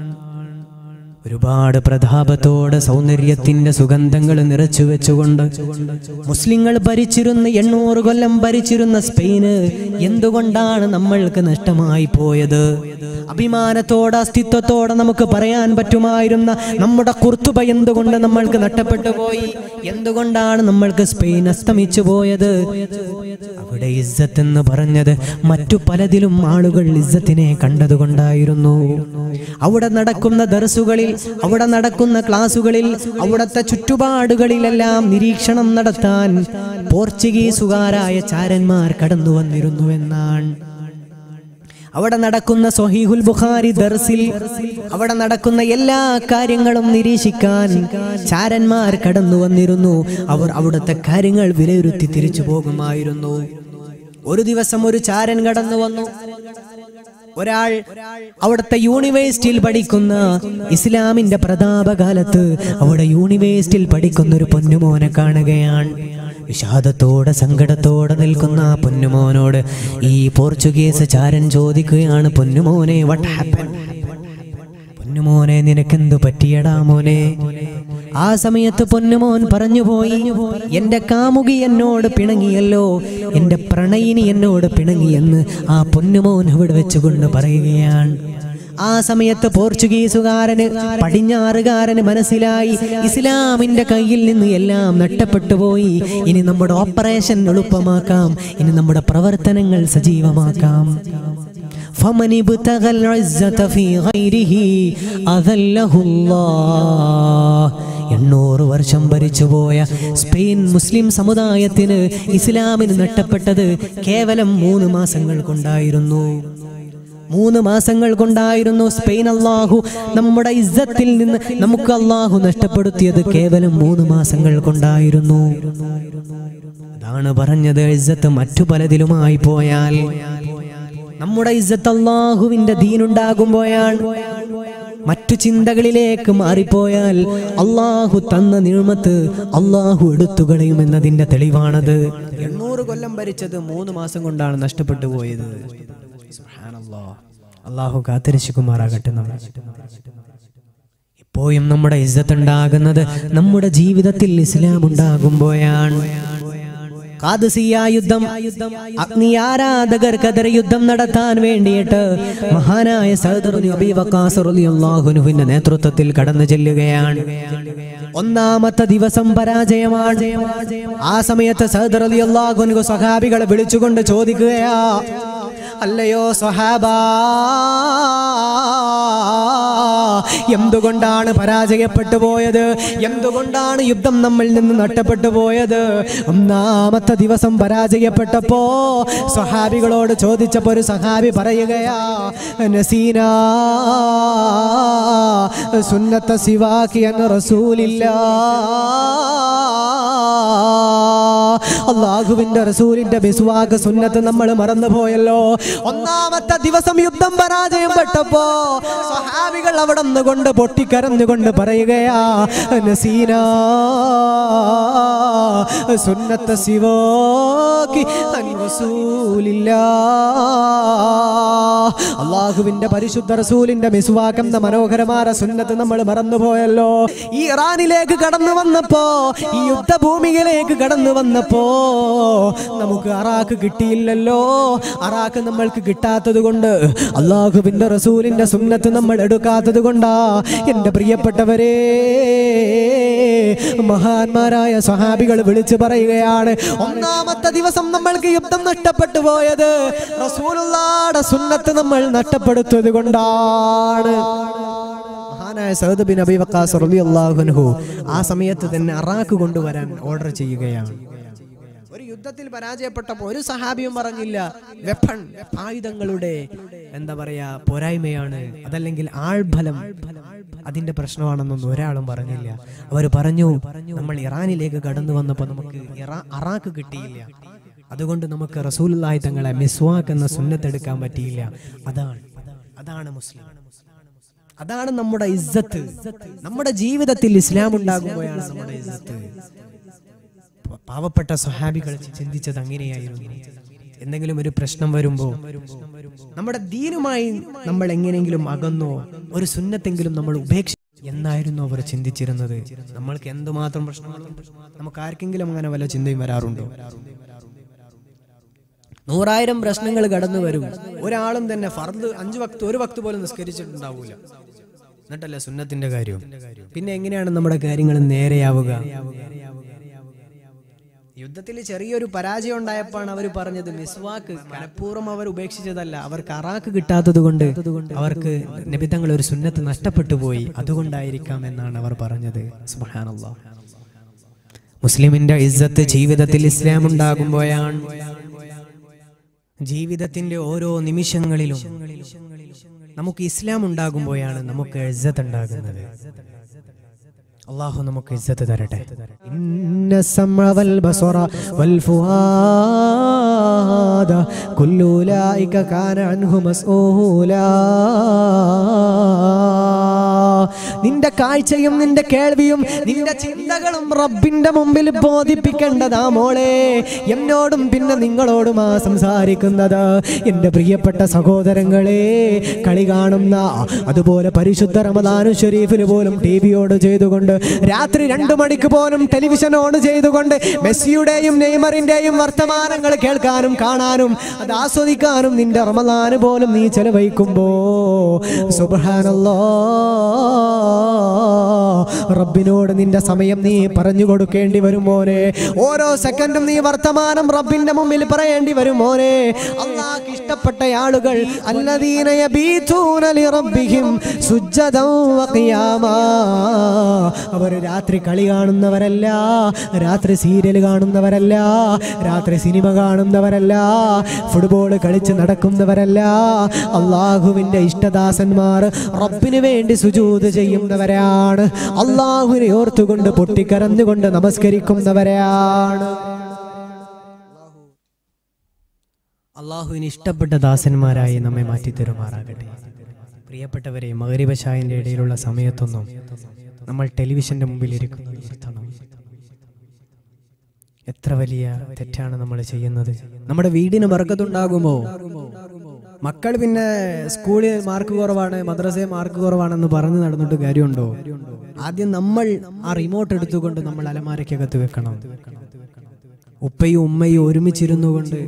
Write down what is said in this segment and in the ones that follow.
Uh... ഒരുപാട് പ്രതാപത്തോടെ സൗന്ദര്യത്തിന്റെ സുഗന്ധങ്ങൾ നിറച്ചു വെച്ചുകൊണ്ട് മുസ്ലിങ്ങൾ ഭരിച്ചിരുന്ന എണ്ണൂറ് കൊല്ലം ഭരിച്ചിരുന്ന സ്പെയിന് എന്തുകൊണ്ടാണ് നമ്മൾക്ക് നഷ്ടമായി പോയത് അഭിമാനത്തോടെ അസ്തിത്വത്തോടെ നമുക്ക് പറയാൻ പറ്റുമായിരുന്ന നമ്മുടെ കുർത്തുപ എന്തുകൊണ്ട് നമ്മൾക്ക് നഷ്ടപ്പെട്ടു പോയി എന്തുകൊണ്ടാണ് നമ്മൾക്ക് സ്പെയിൻ അസ്തമിച്ചു പോയത് അവിടെ ഇസ്സത്ത് എന്ന് പറഞ്ഞത് മറ്റു പലതിലും ആളുകൾ ഇസ്സത്തിനെ കണ്ടതുകൊണ്ടായിരുന്നു അവിടെ നടക്കുന്ന ദർസുകളിൽ അവിടെ നടക്കുന്ന ക്ലാസുകളിൽ അവിടുത്തെ ചുറ്റുപാടുകളിലെല്ലാം നിരീക്ഷണം നടത്താൻ പോർച്ചുഗീസുകാരായ ചാരന്മാർ കടന്നു വന്നിരുന്നുവെന്നാണ് അവിടെ നടക്കുന്ന സൊഹീഹുൽ ബുഖാരി ദർസിൽ അവിടെ നടക്കുന്ന എല്ലാ കാര്യങ്ങളും നിരീക്ഷിക്കാൻ ചാരന്മാർ കടന്നു വന്നിരുന്നു അവർ അവിടുത്തെ കാര്യങ്ങൾ വിലയിരുത്തി തിരിച്ചു പോകുമായിരുന്നു ഒരു ദിവസം ഒരു ചാരൻ കടന്നു വന്നു ഒരാൾ അവിടുത്തെ യൂണിവേഴ്സിറ്റിയിൽ പഠിക്കുന്ന ഇസ്ലാമിന്റെ പ്രതാപകാലത്ത് അവിടെ യൂണിവേഴ്സിറ്റിയിൽ പഠിക്കുന്ന ഒരു പൊന്നുമോനെ കാണുകയാണ് വിഷാദത്തോടെ സങ്കടത്തോടെ നിൽക്കുന്ന ആ പൊന്നുമോനോട് ഈ പോർച്ചുഗീസ് ചാരൻ ചോദിക്കുകയാണ് പൊന്നുമോനെ വട്ട് ഹാപ്പൻ പൊന്നുമോനെ നിനക്കെന്തു പറ്റിയടാ മോനെ ആ സമയത്ത് പൊന്നുമോൻ പറഞ്ഞുപോയി എന്റെ കാമുകി എന്നോട് പിണങ്ങിയല്ലോ എന്റെ പ്രണയിനി എന്നോട് പിണങ്ങിയെന്ന് ആ പൊന്നുമോൻ അവിടെ വെച്ചുകൊണ്ട് പറയുകയാണ് ആ സമയത്ത് പോർച്ചുഗീസുകാരന് പടിഞ്ഞാറുകാരന് മനസ്സിലായി ഇസ്ലാമിന്റെ കയ്യിൽ നിന്ന് എല്ലാം നഷ്ടപ്പെട്ടു പോയി ഇനി നമ്മുടെ ഓപ്പറേഷൻ എളുപ്പമാക്കാം ഇനി നമ്മുടെ പ്രവർത്തനങ്ങൾ സജീവമാക്കാം فمن ابتغى العزة في غيره أذله الله എണ്ണൂറ് വർഷം ഭരിച്ചുപോയ സ്പെയിൻ മുസ്ലിം സമുദായത്തിന് ഇസ്ലാമിന് നഷ്ടപ്പെട്ടത് കേവലം മൂന്ന് മാസങ്ങൾ കൊണ്ടായിരുന്നു മൂന്ന് മാസങ്ങൾ കൊണ്ടായിരുന്നു സ്പെയിൻ അള്ളാഹു നമ്മുടെ ഇസ്സത്തിൽ നിന്ന് നമുക്ക് അള്ളാഹു നഷ്ടപ്പെടുത്തിയത് കേവലം മൂന്ന് മാസങ്ങൾ കൊണ്ടായിരുന്നു അതാണ് പറഞ്ഞത് ഇസ്സത്ത് മറ്റു പലതിലുമായി പോയാൽ നമ്മുടെ ഇസ്സത്ത് അള്ളാഹുവിന്റെ ദീനുണ്ടാകുമ്പോഴാണ് മറ്റു ചിന്തകളിലേക്ക് മാറിപ്പോയാൽ അള്ളാഹു തന്ന നിയമത്ത് അള്ളാഹു എടുത്തുകളയും എന്നതിന്റെ തെളിവാണത് എണ്ണൂറ് കൊല്ലം ഭരിച്ചത് മൂന്ന് മാസം കൊണ്ടാണ് നഷ്ടപ്പെട്ടു പോയത് അള്ളാഹു കാത്തിരശിക്കുമാറാകട്ടെ നമ്മൾ ഇപ്പോഴും നമ്മുടെ ഇസ്സത്ത് ഉണ്ടാകുന്നത് നമ്മുടെ ജീവിതത്തിൽ ഇസ്ലാം ഉണ്ടാകുമ്പോഴാണ് കാദസിയ യുദ്ധം അഗ്നിയാരാധകർ കതർ യുദ്ധം നടത്താൻ വേണ്ടിയിട്ട് മഹാനായ സഹദർഹുവിന്റെ നേതൃത്വത്തിൽ കടന്നു ചെല്ലുകയാണ് ഒന്നാമത്തെ ദിവസം പരാജയമാണ് ആ സമയത്ത് സഹദർ അലി അള്ളാഹുനു സഹാബികളെ വിളിച്ചുകൊണ്ട് ചോദിക്കുകയാ അല്ലയോ സഹാബാ എന്തുകൊണ്ടാണ് പരാജയപ്പെട്ടു പോയത് എന്തുകൊണ്ടാണ് യുദ്ധം നമ്മിൽ നിന്ന് നഷ്ടപ്പെട്ടു പോയത് ഒന്നാമത്തെ ദിവസം പരാജയപ്പെട്ടപ്പോ സഹാബികളോട് ചോദിച്ചപ്പോ ഒരു സഹാബി പറയുകയാ നസീന സുന്നത്ത റസൂലില്ല അള്ളാഹുവിന്റെ റസൂലിന്റെ ബിസ്വാഗ് സുന്നത്ത് നമ്മൾ മറന്നുപോയല്ലോ ഒന്നാമത്തെ ദിവസം യുദ്ധം പരാജയം പെട്ടപ്പോ സഹാബികൾ അവിടെ കൊണ്ട് പൊട്ടിക്കരന്നുകൊണ്ട് പറയുകയാ നസീന സുന്നത്ത് അള്ളാഹുവിന്റെ പരിശുദ്ധ റസൂലിന്റെ മിസുവാക്കെന്ന മനോഹരമായ സുന്നത്ത് നമ്മൾ മറന്നുപോയല്ലോ ഈ ഇറാനിലേക്ക് കടന്നു വന്നപ്പോ ഈ യുദ്ധഭൂമിയിലേക്ക് കടന്നു വന്നപ്പോ നമുക്ക് അറാക്ക് കിട്ടിയില്ലല്ലോ അറാക്ക് നമ്മൾക്ക് കിട്ടാത്തത് കൊണ്ട് അള്ളാഹുവിന്റെ റസൂലിന്റെ സുന്നത്ത് നമ്മൾ എടുക്കാത്തത് കൊണ്ടാ എന്റെ പ്രിയപ്പെട്ടവരെ മഹാന്മാരായ സഹാബികൾ വിളിച്ചു പറയുകയാണ് ഒന്നാമത്തെ ദിവസം നമ്മൾക്ക് യുദ്ധ സുന്നത്തും നഷ്ടപ്പെട്ടു പോയത് റസൂലുള്ളാടെ സുന്നത്ത് നമ്മൾ നഷ്ടപ്പെടുത്തത് കൊണ്ടാണ് മഹാനായ സഹദ് ബിൻ അബി വക്കാസ് റബിഅള്ളാഹുൻഹു ആ സമയത്ത് തന്നെ അറാഖ് കൊണ്ടുവരാൻ ഓർഡർ ചെയ്യുകയാണ് ഒരു യുദ്ധത്തിൽ പരാജയപ്പെട്ടപ്പോൾ ഒരു സഹാബിയും പറഞ്ഞില്ല വെപ്പൺ ആയുധങ്ങളുടെ എന്താ പറയാ പോരായ്മയാണ് അതല്ലെങ്കിൽ ആൾബലം അതിന്റെ പ്രശ്നമാണെന്നൊന്നും ഒരാളും പറഞ്ഞില്ല അവർ പറഞ്ഞു നമ്മൾ ഇറാനിലേക്ക് കടന്നു വന്നപ്പോൾ നമുക്ക് അറാഖ് കിട്ടിയില്ല അതുകൊണ്ട് നമുക്ക് റസൂലുള്ളാഹി തങ്ങളെ മിസ്വാക്ക് എന്ന സുന്നത്തെടുക്കാൻ പറ്റിയില്ല അതാണ് അതാണ് മുസ്ലിം അതാണ് നമ്മുടെ ഇസ്സത്ത് നമ്മുടെ ജീവിതത്തിൽ ഇസ്ലാം ഉണ്ടാകുമ്പോഴാണ് നമ്മുടെ ഇസ്സത്ത് പാവപ്പെട്ട സ്വഹാബികൾ ചിന്തിച്ചത് അങ്ങനെയായിരുന്നു എന്തെങ്കിലും ഒരു പ്രശ്നം വരുമ്പോ നമ്മുടെ ദീനുമായി നമ്മൾ എങ്ങനെയെങ്കിലും അകന്നോ ഒരു സുന്നത്തെങ്കിലും നമ്മൾ ഉപേക്ഷ എന്നായിരുന്നു അവർ ചിന്തിച്ചിരുന്നത് നമ്മൾക്ക് എന്തുമാത്രം പ്രശ്നം നമുക്ക് ആർക്കെങ്കിലും അങ്ങനെ വല്ല ചിന്തയും വരാറുണ്ടോ നൂറായിരം പ്രശ്നങ്ങൾ കടന്നു വരും ഒരാളും തന്നെ ഫർദ് അഞ്ച് വക്ത് ഒരു വക്ത് പോലും നിസ്കരിച്ചിട്ടുണ്ടാവൂല എന്നിട്ടല്ല സുന്നത്തിന്റെ കാര്യം പിന്നെ എങ്ങനെയാണ് നമ്മുടെ കാര്യങ്ങൾ നേരെയാവുക യുദ്ധത്തിൽ ചെറിയൊരു പരാജയം ഉണ്ടായപ്പോൾ അവർ പറഞ്ഞത് മിസ്വാക്ക് മനഃപൂർവ്വം അവർ ഉപേക്ഷിച്ചതല്ല അവർക്ക് അറാക്ക് കിട്ടാത്തത് കൊണ്ട് അവർക്ക് നബിതങ്ങൾ ഒരു സുന്നത്ത് നഷ്ടപ്പെട്ടു പോയി അതുകൊണ്ടായിരിക്കാം എന്നാണ് അവർ പറഞ്ഞത് മുസ്ലിമിന്റെ ഇസ്സത്ത് ജീവിതത്തിൽ ഇസ്ലാം ഉണ്ടാകുമ്പോഴാണ് ജീവിതത്തിന്റെ ഓരോ നിമിഷങ്ങളിലും നമുക്ക് ഇസ്ലാം ഉണ്ടാകുമ്പോഴാണ് നമുക്ക് ഇജ്ജത്ത് ഉണ്ടാകുന്നത് അള്ളാഹു നമുക്ക് ഇജ്ജത്ത് തരട്ടെ കുല്ലൂലായിക്ക കാനഹു നിന്റെ കാഴ്ചയും നിന്റെ കേൾവിയും നിന്റെ ചിന്തകളും റബ്ബിന്റെ മുമ്പിൽ ബോധിപ്പിക്കേണ്ടതാ മോളെ എന്നോടും പിന്നെ നിങ്ങളോടുമാ സംസാരിക്കുന്നത് എൻ്റെ പ്രിയപ്പെട്ട സഹോദരങ്ങളെ കളി കാണുന്ന അതുപോലെ പരിശുദ്ധ റമദാനു ഷെരീഫിന് പോലും ടി വി ചെയ്തുകൊണ്ട് രാത്രി രണ്ടു മണിക്ക് പോലും ടെലിവിഷൻ ഓൺ ചെയ്തുകൊണ്ട് മെസ്സിയുടെയും നെയ്മറിൻ്റെയും വർത്തമാനങ്ങൾ കേൾക്കാനും കാണാനും അത് ആസ്വദിക്കാനും നിന്റെ റമദാന് പോലും നീ ചെലവഴിക്കുമ്പോ സുബാനല്ലോ റബ്ബിനോട് നിന്റെ സമയം നീ പറഞ്ഞു കൊടുക്കേണ്ടി വരും മോനെ ഓരോ സെക്കൻഡും നീ വർത്തമാനം റബ്ബിന്റെ മുമ്പിൽ പറയേണ്ടി വരും മോനെ അള്ളാഹ് ഇഷ്ടപ്പെട്ട ആളുകൾ അവർ രാത്രി കളി കാണുന്നവരല്ല രാത്രി സീരിയൽ കാണുന്നവരല്ല രാത്രി സിനിമ കാണുന്നവരല്ല ഫുട്ബോൾ കളിച്ച് നടക്കുന്നവരല്ല അള്ളാഹുവിൻ്റെ ഇഷ്ടദാസന്മാർ റബ്ബിന് വേണ്ടി സുജൂത് ദ്രൂത് ചെയ്യുന്നവരാണ് അള്ളാഹുവിനെ ഓർത്തുകൊണ്ട് പൊട്ടിക്കരഞ്ഞുകൊണ്ട് നമസ്കരിക്കുന്നവരാണ് അള്ളാഹുവിന് ഇഷ്ടപ്പെട്ട ദാസന്മാരായി നമ്മെ മാറ്റി തരുമാറാകട്ടെ പ്രിയപ്പെട്ടവരെ മകരിവശായൻ്റെ ഇടയിലുള്ള സമയത്തൊന്നും നമ്മൾ ടെലിവിഷന്റെ മുമ്പിൽ ഇരിക്കുന്നു നിർത്തണം എത്ര വലിയ തെറ്റാണ് നമ്മൾ ചെയ്യുന്നത് നമ്മുടെ വീടിന് ബർക്കത്തുണ്ടാകുമോ മക്കൾ പിന്നെ സ്കൂളിൽ മാർക്ക് കുറവാണ് മദ്രസയിൽ മാർക്ക് കുറവാണെന്ന് പറഞ്ഞു നടന്നിട്ട് കാര്യമുണ്ടോ ആദ്യം നമ്മൾ ആ റിമോട്ട് എടുത്തുകൊണ്ട് നമ്മൾ അലമാരയ്ക്കകത്ത് വെക്കണം ഉപ്പയും ഉമ്മയും ഒരുമിച്ചിരുന്നു കൊണ്ട്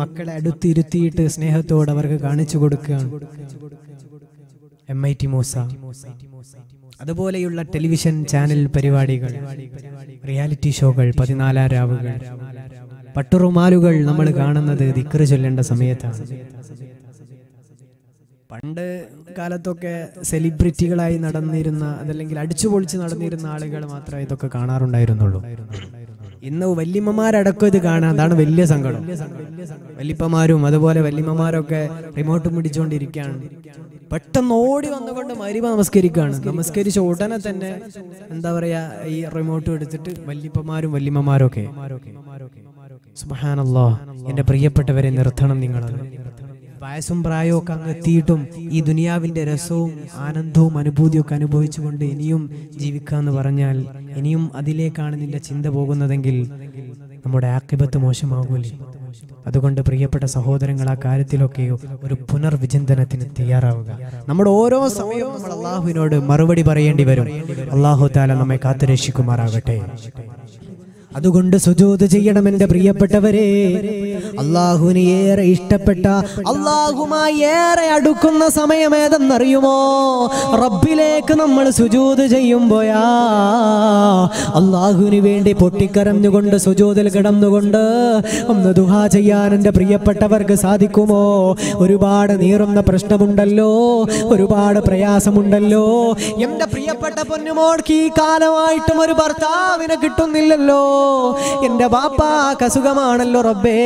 മക്കളെ അടുത്തിരുത്തിയിട്ട് സ്നേഹത്തോടെ അവർക്ക് കാണിച്ചു കൊടുക്കുകയാണ് എം ഐ ടി മൂസ അതുപോലെയുള്ള ടെലിവിഷൻ ചാനൽ പരിപാടികൾ റിയാലിറ്റി ഷോകൾ പതിനാലാം രാവുകൾ പട്ടുറുമാലുകൾ നമ്മൾ കാണുന്നത് ദിക്കറ് ചൊല്ലേണ്ട സമയത്താണ് പണ്ട് കാലത്തൊക്കെ സെലിബ്രിറ്റികളായി നടന്നിരുന്ന അതല്ലെങ്കിൽ അടിച്ചുപൊളിച്ച് പൊളിച്ച് നടന്നിരുന്ന ആളുകൾ മാത്രമേ ഇതൊക്കെ കാണാറുണ്ടായിരുന്നുള്ളൂ ഇന്ന് വല്യമ്മമാരടക്കം ഇത് കാണാൻ അതാണ് വലിയ സങ്കടം വല്യപ്പമാരും അതുപോലെ വല്യമ്മമാരൊക്കെ റിമോട്ട് പിടിച്ചുകൊണ്ടിരിക്കുകയാണ് പെട്ടെന്ന് ഓടി വന്നുകൊണ്ട് മരിമ നമസ്കരിക്കുകയാണ് നമസ്കരിച്ച ഉടനെ തന്നെ എന്താ പറയാ ഈ റിമോട്ട് എടുത്തിട്ട് വല്യപ്പമാരും വല്യമ്മമാരൊക്കെ സുബഹാനല്ലോ എന്റെ പ്രിയപ്പെട്ടവരെ നിർത്തണം നിങ്ങളത് വയസ്സും പ്രായവും ഒക്കെ അങ്ങ് എത്തിയിട്ടും ഈ ദുനിയാവിന്റെ രസവും ആനന്ദവും അനുഭൂതിയൊക്കെ അനുഭവിച്ചുകൊണ്ട് ഇനിയും ജീവിക്കുക എന്ന് പറഞ്ഞാൽ ഇനിയും അതിലേക്കാണ് നിന്റെ ചിന്ത പോകുന്നതെങ്കിൽ നമ്മുടെ ആക്കിബത്ത് മോശമാകൂലേ അതുകൊണ്ട് പ്രിയപ്പെട്ട സഹോദരങ്ങൾ ആ കാര്യത്തിലൊക്കെ ഒരു പുനർവിചിന്തനത്തിന് തയ്യാറാവുക നമ്മുടെ ഓരോ സമയവും നമ്മൾ അള്ളാഹുവിനോട് മറുപടി പറയേണ്ടി വരും അള്ളാഹു താല നമ്മെ കാത്തുരക്ഷിക്കുമാറാകട്ടെ അതുകൊണ്ട് സുജോത് ചെയ്യണം എന്റെ പ്രിയപ്പെട്ടവരെ അള്ളാഹുവിന് ഏറെ ഇഷ്ടപ്പെട്ട അള്ളാഹുമായി ഏറെ അടുക്കുന്ന സമയം ഏതെന്നറിയുമോ റബ്ബിലേക്ക് നമ്മൾ സുജോത് ചെയ്യുമ്പോയാ അള്ളാഹുവിന് വേണ്ടി പൊട്ടിക്കരഞ്ഞുകൊണ്ട് സുജോതിൽ കിടന്നുകൊണ്ട് ഒന്ന് ദുഹാ ചെയ്യാൻ എൻ്റെ പ്രിയപ്പെട്ടവർക്ക് സാധിക്കുമോ ഒരുപാട് നീറുന്ന പ്രശ്നമുണ്ടല്ലോ ഒരുപാട് പ്രയാസമുണ്ടല്ലോ എൻ്റെ പ്രിയപ്പെട്ട പൊന്നുമോൾക്ക് ഈ കാലമായിട്ടും ഒരു ഭർത്താവിനെ കിട്ടുന്നില്ലല്ലോ എൻ്റെ ബാപ്പാക്ക് അസുഖമാണല്ലോ റബ്ബേ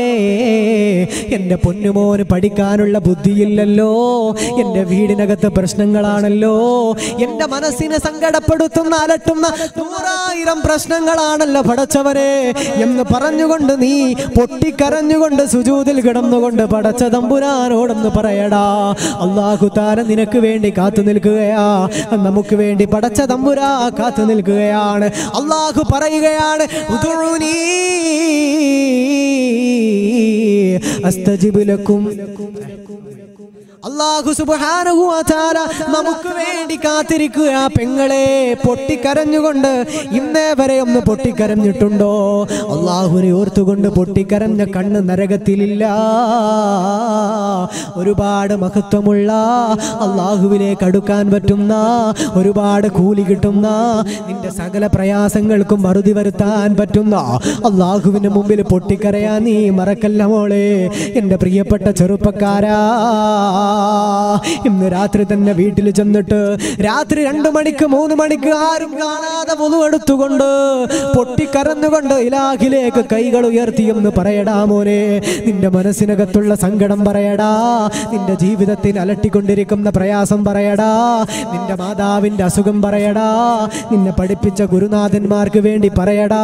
എൻ്റെ പൊന്നുമോന് പഠിക്കാനുള്ള ബുദ്ധിയില്ലല്ലോ എൻ്റെ വീടിനകത്ത് പ്രശ്നങ്ങളാണല്ലോ എൻ്റെ മനസ്സിനെ സങ്കടപ്പെടുത്തുന്ന അലട്ടുന്ന നൂറായിരം പ്രശ്നങ്ങളാണല്ലോ പടച്ചവരെ എന്ന് പറഞ്ഞുകൊണ്ട് നീ പൊട്ടിക്കരഞ്ഞുകൊണ്ട് സുജൂതിൽ കിടന്നുകൊണ്ട് പടച്ച തമ്പുരാനോടൊന്ന് പറയടാ അള്ളാഹു താര നിനക്ക് വേണ്ടി കാത്തു നിൽക്കുകയാ നമുക്ക് വേണ്ടി പടച്ച തമ്പുരാ കാത്തു നിൽക്കുകയാണ് അള്ളാഹു പറയുകയാണ് അസ്തജിബ് ലക്കും അള്ളാഹു തആല നമുക്ക് വേണ്ടി കാത്തിരിക്കുക പെങ്ങളെ പൊട്ടിക്കരഞ്ഞുകൊണ്ട് ഇന്നേ വരെ ഒന്ന് പൊട്ടിക്കരഞ്ഞിട്ടുണ്ടോ അള്ളാഹുവിനെ ഓർത്തുകൊണ്ട് പൊട്ടിക്കരഞ്ഞ കണ്ണ് നരകത്തിലില്ല ഒരുപാട് മഹത്വമുള്ള അള്ളാഹുവിലേക്ക് അടുക്കാൻ പറ്റുന്ന ഒരുപാട് കൂലി കിട്ടുന്ന നിന്റെ സകല പ്രയാസങ്ങൾക്കും മറുതി വരുത്താൻ പറ്റുന്ന അള്ളാഹുവിന് മുമ്പിൽ പൊട്ടിക്കരയാ നീ മറക്കല്ല മോളെ എൻ്റെ പ്രിയപ്പെട്ട ചെറുപ്പക്കാരാ ഇന്ന് രാത്രി തന്നെ വീട്ടിൽ ചെന്നിട്ട് രാത്രി രണ്ടു മണിക്ക് മൂന്ന് മണിക്ക് ആരും കാണാതെ മുതുവെടുത്തുകൊണ്ട് പൊട്ടിക്കരന്നുകൊണ്ട് ഇലാഹിലേക്ക് കൈകൾ ഉയർത്തിയെന്ന് പറയടാ മോനെ നിന്റെ മനസ്സിനകത്തുള്ള സങ്കടം പറയടാ നിന്റെ ജീവിതത്തിൽ അലട്ടിക്കൊണ്ടിരിക്കുന്ന പ്രയാസം പറയടാ നിന്റെ മാതാവിൻ്റെ അസുഖം പറയടാ നിന്നെ പഠിപ്പിച്ച ഗുരുനാഥന്മാർക്ക് വേണ്ടി പറയടാ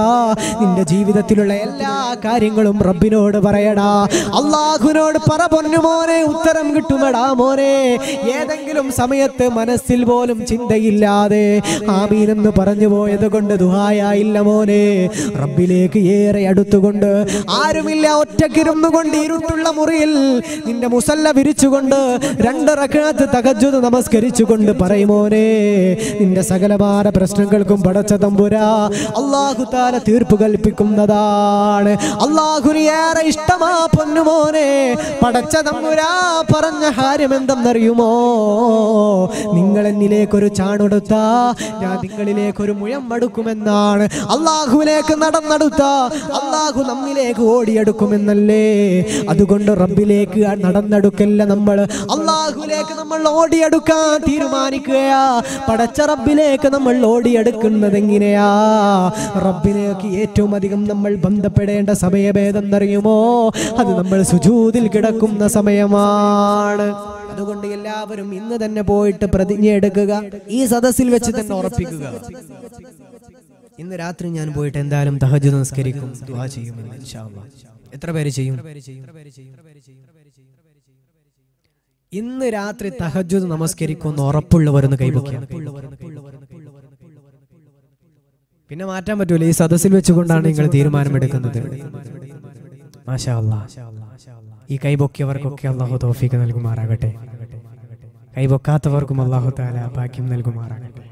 നിന്റെ ജീവിതത്തിലുള്ള എല്ലാ കാര്യങ്ങളും റബ്ബിനോട് പറയടാ അള്ളാഹുനോട് പറ മോനെ ഉത്തരം കിട്ടുമടാ മോനെ ഏതെങ്കിലും സമയത്ത് മനസ്സിൽ പോലും ചിന്തയില്ലാതെ ആമീനെന്ന് പറഞ്ഞു പോയത് കൊണ്ട് ദുഹായായില്ല മോനെ റബ്ബിലേക്ക് ഏറെ അടുത്തുകൊണ്ട് ആരുമില്ല ഒറ്റക്കിരുന്നു കൊണ്ട് ഇരുട്ടുള്ള മുറിയിൽ നിന്റെ മുസ് മുസല്ല വിരിച്ചുകൊണ്ട് രണ്ടറക്കാത്ത് തകജു നമസ്കരിച്ചുകൊണ്ട് പറയുമോനെ നിന്റെ സകലമായ പ്രശ്നങ്ങൾക്കും പടച്ച തമ്പുരാ അള്ളാഹു താല തീർപ്പ് കൽപ്പിക്കുന്നതാണ് അള്ളാഹുനി ഏറെ ഇഷ്ടമാ പൊന്നുമോനെ പടച്ച തമ്പുരാ പറഞ്ഞ കാര്യം എന്തെന്നറിയുമോ നിങ്ങൾ എന്നിലേക്കൊരു ചാണുടുത്ത ഞാൻ നിങ്ങളിലേക്കൊരു മുഴം അടുക്കുമെന്നാണ് അള്ളാഹുവിലേക്ക് നടന്നെടുത്ത അള്ളാഹു നമ്മിലേക്ക് ഓടിയെടുക്കുമെന്നല്ലേ അതുകൊണ്ട് റബ്ബിലേക്ക് നടന്ന നടുക്കല്ല നമ്മൾ അള്ളാഹുലേക്ക് നമ്മൾ ഓടിയെടുക്കാൻ തീരുമാനിക്കുകയാ പടച്ച റബ്ബിലേക്ക് നമ്മൾ ഓടിയെടുക്കുന്നത് എങ്ങനെയാ റബ്ബിലേക്ക് ഏറ്റവും അധികം നമ്മൾ ബന്ധപ്പെടേണ്ട സമയഭേദം അറിയുമോ അത് നമ്മൾ സുജൂതിൽ കിടക്കുന്ന സമയമാണ് അതുകൊണ്ട് എല്ലാവരും ഇന്ന് തന്നെ പോയിട്ട് പ്രതിജ്ഞ എടുക്കുക ഈ സദസ്സിൽ വെച്ച് തന്നെ ഉറപ്പിക്കുക ഇന്ന് രാത്രി ഞാൻ പോയിട്ട് എന്തായാലും തഹജ് നമസ്കരിക്കും ദുഹ ചെയ്യുമെന്ന് ഇൻഷാ അള്ളാഹ് എത്ര പേര് ചെയ്യും ഇന്ന് രാത്രി തഹജുദ് നമസ്കരിക്കുമെന്ന് ഉറപ്പുള്ളവരെന്ന് കൈപൊക്കിയാണ് പിന്നെ മാറ്റാൻ പറ്റൂല ഈ സദസ്സിൽ വെച്ചുകൊണ്ടാണ് നിങ്ങൾ തീരുമാനമെടുക്കുന്നത് ഈ കൈപൊക്കിയവർക്കൊക്കെ അള്ളാഹു തോഫിക്ക് നൽകുമാറാകട്ടെ കൈപൊക്കാത്തവർക്കും അള്ളാഹു താല ഭാഗ്യം നൽകുമാറാകട്ടെ